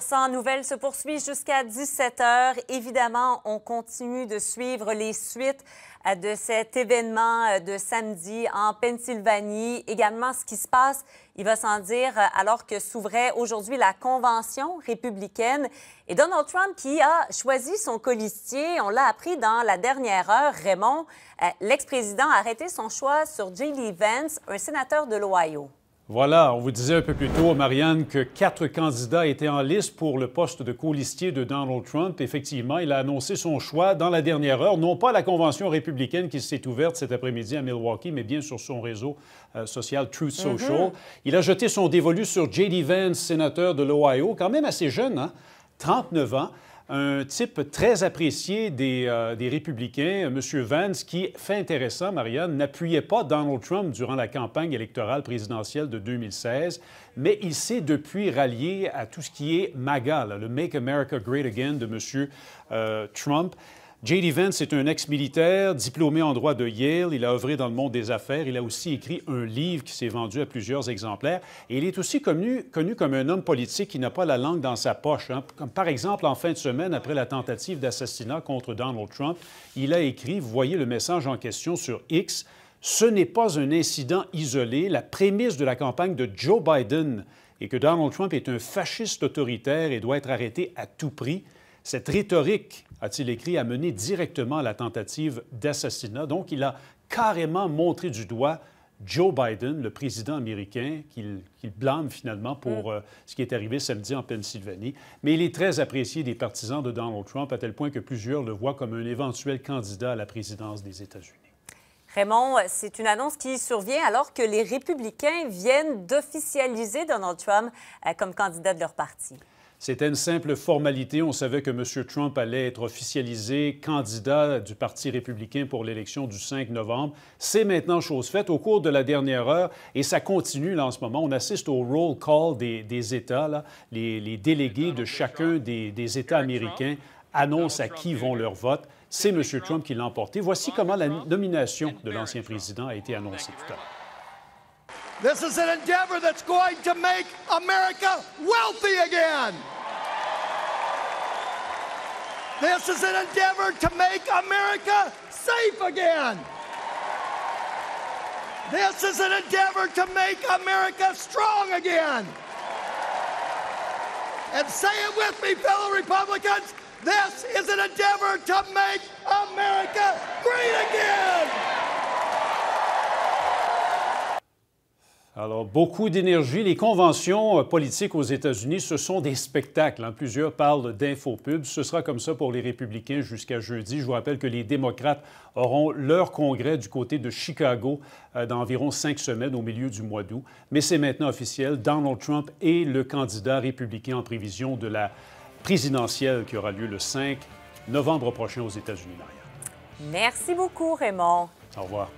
100 nouvelles se poursuit jusqu'à 17 heures. Évidemment, on continue de suivre les suites euh, de cet événement euh, de samedi en Pennsylvanie. Également, ce qui se passe, il va s'en dire, euh, alors que s'ouvrait aujourd'hui la convention républicaine. Et Donald Trump, qui a choisi son colistier, on l'a appris dans la dernière heure, Raymond, l'ex-président a arrêté son choix sur J. Lee Vance, un sénateur de l'Ohio. Voilà, on vous disait un peu plus tôt, Marianne, que quatre candidats étaient en liste pour le poste de colistier de Donald Trump. Effectivement, il a annoncé son choix dans la dernière heure, non pas à la convention républicaine qui s'est ouverte cet après-midi à Milwaukee, mais bien sur son réseau euh, social Truth mm-hmm. Social. Il a jeté son dévolu sur J.D. Vance, sénateur de l'Ohio, quand même assez jeune, 39 hein, ans un type très apprécié des, euh, républicains, euh, M. Vance, qui, fait intéressant, Marianne, n'appuyait pas Donald Trump durant la campagne électorale présidentielle de 2016, mais il s'est depuis rallié à tout ce qui est MAGA, le Make America Great Again de M. Euh, Trump. J.D. Vance est un ex-militaire diplômé en droit de Yale. Il a œuvré dans le monde des affaires. Il a aussi écrit un livre qui s'est vendu à plusieurs exemplaires. Et il est aussi connu, comme un homme politique qui n'a pas la langue dans sa poche. Hein. par exemple, en fin de semaine, après la tentative d'assassinat contre Donald Trump, il a écrit, vous voyez le message en question sur X, ce n'est pas un incident isolé. La prémisse de la campagne de Joe Biden est que Donald Trump est un fasciste autoritaire et doit être arrêté à tout prix. Cette rhétorique, a-t-il écrit, a mené directement à la tentative d'assassinat. Donc, il a carrément montré du doigt Joe Biden, le président américain, qu'il blâme finalement pour mm. euh, ce qui est arrivé samedi en Pennsylvanie. Mais il est très apprécié des partisans de Donald Trump, à tel point que plusieurs le voient comme un éventuel candidat à la présidence des États-Unis. Raymond, c'est une annonce qui survient alors que les républicains viennent d'officialiser Donald Trump euh, comme candidat de leur parti. C'était une simple formalité. On savait que M. Trump allait être officialisé candidat du Parti républicain pour l'élection du 5 novembre. C'est maintenant chose faite au cours de la dernière heure et ça continue là en ce moment. On assiste au roll call des, États. Les, délégués de chacun des, des États américains annoncent à qui vont leur vote. C'est M. Trump qui l'a emporté. Voici comment la nomination de l'ancien président a été annoncée tout à l'heure. This is an endeavor that's going to make America wealthy again. This is an endeavor to make America safe again. This is an endeavor to make America strong again. And say it with me, fellow Republicans this is an endeavor to make America great again. Alors, beaucoup d'énergie. Les conventions euh, politiques aux États-Unis, ce sont des spectacles. Hein. Plusieurs parlent d'infopubs. Ce sera comme ça pour les républicains jusqu'à jeudi. Je vous rappelle que les démocrates auront leur congrès du côté de Chicago euh, dans environ cinq semaines au milieu du mois d'août. Mais c'est maintenant officiel. Donald Trump est le candidat républicain en prévision de la présidentielle qui aura lieu le 5 novembre prochain aux États-Unis, Merci beaucoup, Raymond. Au revoir.